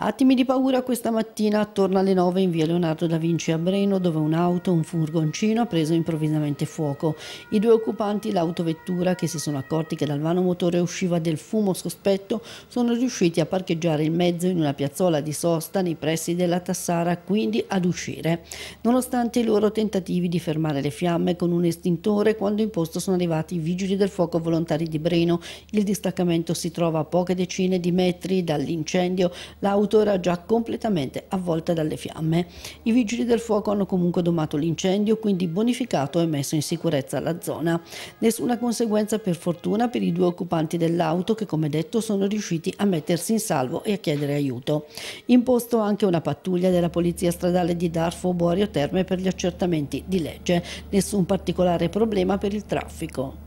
Attimi di paura questa mattina attorno alle 9 in via Leonardo da Vinci a Breno dove un'auto, un furgoncino ha preso improvvisamente fuoco. I due occupanti l'autovettura che si sono accorti che dal vano motore usciva del fumo sospetto sono riusciti a parcheggiare il mezzo in una piazzola di sosta nei pressi della Tassara quindi ad uscire. Nonostante i loro tentativi di fermare le fiamme con un estintore quando in posto sono arrivati i vigili del fuoco volontari di Breno, il distaccamento si trova a poche decine di metri dall'incendio, l'auto era già completamente avvolta dalle fiamme. I vigili del fuoco hanno comunque domato l'incendio, quindi bonificato e messo in sicurezza la zona. Nessuna conseguenza per fortuna per i due occupanti dell'auto che come detto sono riusciti a mettersi in salvo e a chiedere aiuto. Imposto anche una pattuglia della polizia stradale di Darfo Borio Terme per gli accertamenti di legge. Nessun particolare problema per il traffico.